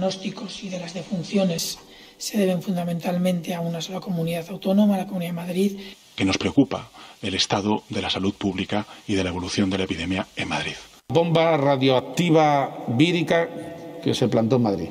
diagnósticos y de las defunciones se deben fundamentalmente a una sola comunidad autónoma, la Comunidad de Madrid. Que nos preocupa el estado de la salud pública y de la evolución de la epidemia en Madrid. Bomba radioactiva vírica que se plantó en Madrid.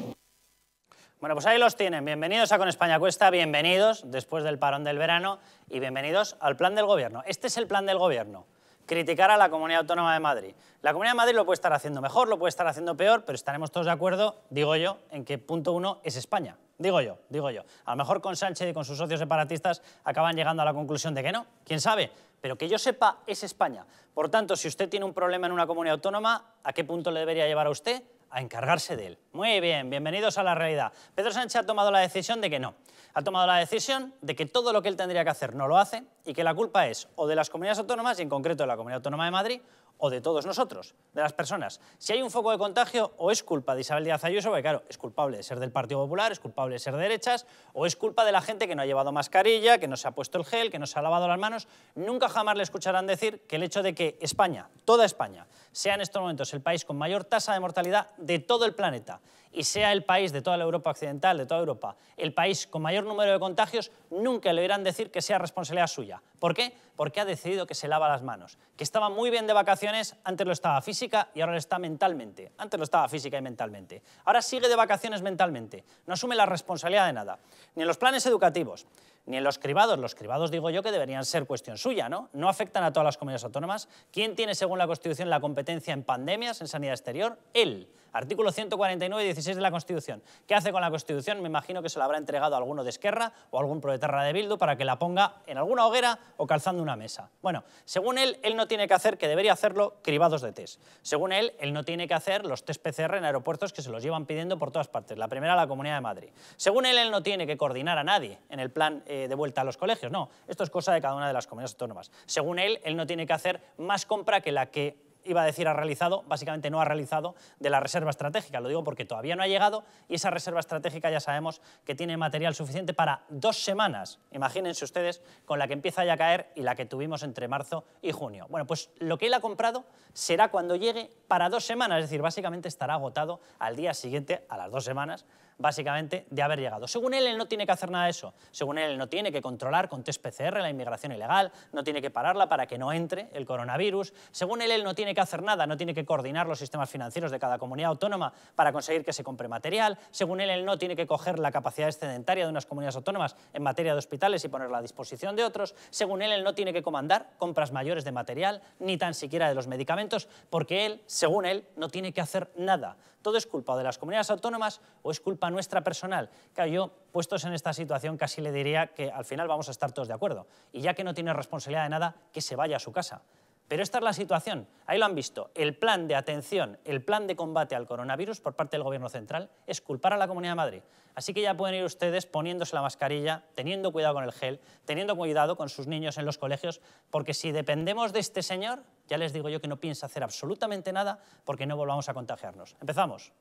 Bueno, pues ahí los tienen. Bienvenidos a Con España Cuesta, bienvenidos después del parón del verano y bienvenidos al plan del gobierno. Este es el plan del gobierno criticar a la Comunidad Autónoma de Madrid. La Comunidad de Madrid lo puede estar haciendo mejor, lo puede estar haciendo peor, pero estaremos todos de acuerdo, digo yo, en que punto uno es España. Digo yo, digo yo. A lo mejor con Sánchez y con sus socios separatistas acaban llegando a la conclusión de que no, quién sabe. Pero que yo sepa, es España. Por tanto, si usted tiene un problema en una comunidad autónoma, ¿a qué punto le debería llevar a usted? A encargarse de él. Muy bien, bienvenidos a la realidad. Pedro Sánchez ha tomado la decisión de que no. Ha tomado la decisión de que todo lo que él tendría que hacer no lo hace y que la culpa es o de las comunidades autónomas, y en concreto de la Comunidad Autónoma de Madrid, o de todos nosotros, de las personas. Si hay un foco de contagio, o es culpa de Isabel Díaz Ayuso, porque claro, es culpable de ser del Partido Popular, es culpable de ser derechas, o es culpa de la gente que no ha llevado mascarilla, que no se ha puesto el gel, que no se ha lavado las manos. Nunca jamás le escucharán decir que el hecho de que España, toda España, sea en estos momentos el país con mayor tasa de mortalidad de todo el planeta, y sea el país de toda la Europa occidental, de toda Europa, el país con mayor número de contagios, nunca le a decir que sea responsabilidad suya. ¿Por qué? Porque ha decidido que se lava las manos, que estaba muy bien de vacaciones, antes lo estaba física y ahora lo está mentalmente. Antes lo estaba física y mentalmente. Ahora sigue de vacaciones mentalmente, no asume la responsabilidad de nada, ni en los planes educativos, ni en los cribados. Los cribados digo yo que deberían ser cuestión suya, ¿no? No afectan a todas las comunidades autónomas. ¿Quién tiene, según la Constitución, la competencia en pandemias, en sanidad exterior? Él. Artículo 149 y 16 de la Constitución. ¿Qué hace con la Constitución? Me imagino que se la habrá entregado a alguno de Esquerra o a algún proletarra de Bildu para que la ponga en alguna hoguera o calzando una mesa. Bueno, según él, él no tiene que hacer, que debería hacerlo, cribados de test. Según él, él no tiene que hacer los test PCR en aeropuertos que se los llevan pidiendo por todas partes. La primera, la Comunidad de Madrid. Según él, él no tiene que coordinar a nadie en el plan eh, de vuelta a los colegios. No, esto es cosa de cada una de las comunidades autónomas. Según él, él no tiene que hacer más compra que la que iba a decir ha realizado, básicamente no ha realizado, de la reserva estratégica. Lo digo porque todavía no ha llegado y esa reserva estratégica ya sabemos que tiene material suficiente para dos semanas, imagínense ustedes, con la que empieza ya a caer y la que tuvimos entre marzo y junio. Bueno, pues lo que él ha comprado será cuando llegue para dos semanas, es decir, básicamente estará agotado al día siguiente, a las dos semanas, básicamente, de haber llegado. Según él, él no tiene que hacer nada de eso. Según él, él no tiene que controlar con test PCR la inmigración ilegal, no tiene que pararla para que no entre el coronavirus. Según él, él no tiene que hacer nada, no tiene que coordinar los sistemas financieros de cada comunidad autónoma para conseguir que se compre material. Según él, él no tiene que coger la capacidad excedentaria de unas comunidades autónomas en materia de hospitales y ponerla a disposición de otros. Según él, él no tiene que comandar compras mayores de material, ni tan siquiera de los medicamentos, porque él, según él, no tiene que hacer nada. Todo es culpa de las comunidades autónomas o es culpa a nuestra personal. yo, puestos en esta situación, casi le diría que al final vamos a estar todos de acuerdo. Y ya que no tiene responsabilidad de nada, que se vaya a su casa. Pero esta es la situación. Ahí lo han visto. El plan de atención, el plan de combate al coronavirus por parte del Gobierno central es culpar a la Comunidad de Madrid. Así que ya pueden ir ustedes poniéndose la mascarilla, teniendo cuidado con el gel, teniendo cuidado con sus niños en los colegios, porque si dependemos de este señor, ya les digo yo que no piensa hacer absolutamente nada porque no volvamos a contagiarnos. Empezamos.